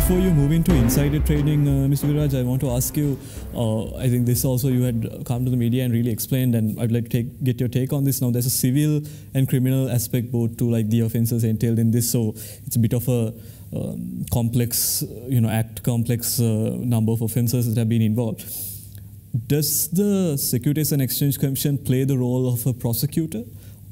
Before you move into insider trading, uh, Mr. Viraj, I want to ask you. Uh, I think this also you had come to the media and really explained, and I'd like to take, get your take on this now. There's a civil and criminal aspect both to like the offences entailed in this, so it's a bit of a um, complex, you know, act complex uh, number of offences that have been involved. Does the Securities and Exchange Commission play the role of a prosecutor?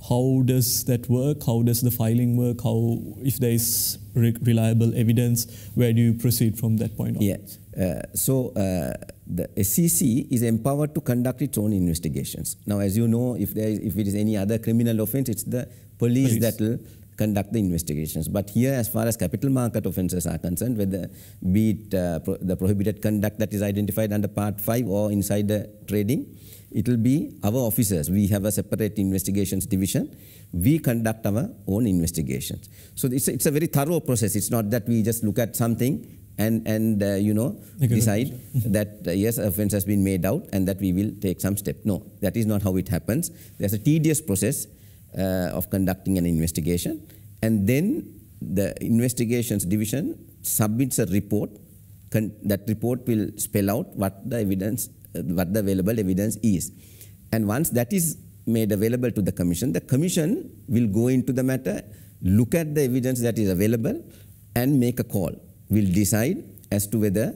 how does that work? How does the filing work? How, if there is re reliable evidence, where do you proceed from that point on? Yeah. Uh, so uh, the SEC is empowered to conduct its own investigations. Now, as you know, if there is, if it is any other criminal offence, it's the police, police. that will conduct the investigations. But here, as far as capital market offences are concerned, whether be it uh, pro the prohibited conduct that is identified under Part 5 or insider trading, it will be our officers. We have a separate investigations division. We conduct our own investigations. So it's a, it's a very thorough process. It's not that we just look at something and, and uh, you know, decide mm-hmm. that, uh, yes, offence has been made out and that we will take some step. No, that is not how it happens. There's a tedious process uh, of conducting an investigation. And then the investigations division submits a report. Con that report will spell out what the evidence, uh, what the available evidence is. And once that is made available to the commission, the commission will go into the matter, look at the evidence that is available, and make a call. Will decide as to whether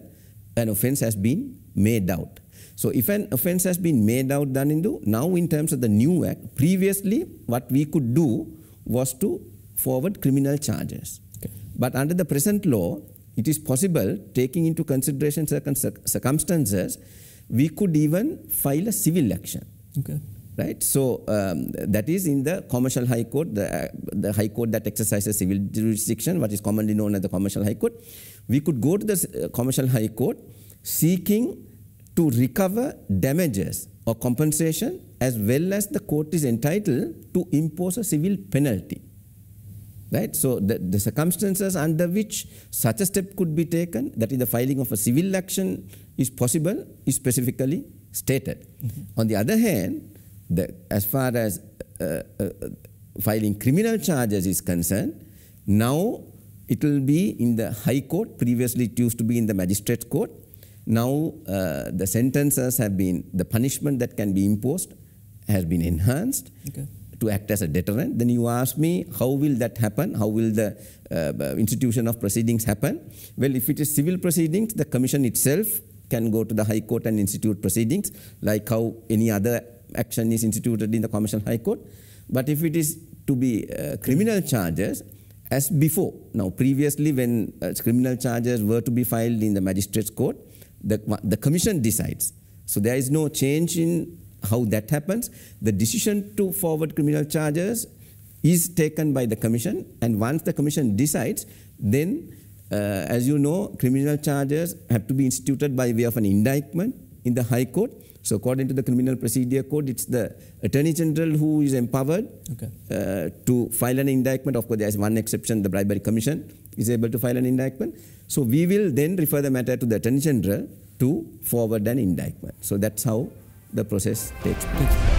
an offence has been made out. So if an offence has been made out done into, now in terms of the new act, previously what we could do was to forward criminal charges. Okay. But under the present law, it is possible, taking into consideration certain circumstances, we could even file a civil action. Okay. Right? So um, that is in the commercial high court, the, the high court that exercises civil jurisdiction, what is commonly known as the commercial high court. We could go to the uh, commercial high court seeking to recover damages or compensation as well as the court is entitled to impose a civil penalty. Right? So the, the circumstances under which such a step could be taken, that is the filing of a civil action is possible, is specifically stated. Mm -hmm. On the other hand, the, as far as uh, uh, filing criminal charges is concerned, now it will be in the High Court, previously it used to be in the Magistrate Court, now uh, the sentences have been, the punishment that can be imposed has been enhanced okay. to act as a deterrent. Then you ask me, how will that happen? How will the uh, uh, institution of proceedings happen? Well, if it is civil proceedings, the commission itself can go to the High Court and institute proceedings, like how any other action is instituted in the Commercial High Court. But if it is to be uh, criminal charges, as before, now previously when uh, criminal charges were to be filed in the magistrate's court, the, the commission decides. So there is no change in how that happens. The decision to forward criminal charges is taken by the commission, and once the commission decides, then, uh, as you know, criminal charges have to be instituted by way of an indictment in the High Court. So according to the Criminal Procedure Code, it's the Attorney General who is empowered okay. uh, to file an indictment. Of course, there is one exception, the Bribery Commission is able to file an indictment. So we will then refer the matter to the Attorney General to forward an indictment. So that's how the process takes place.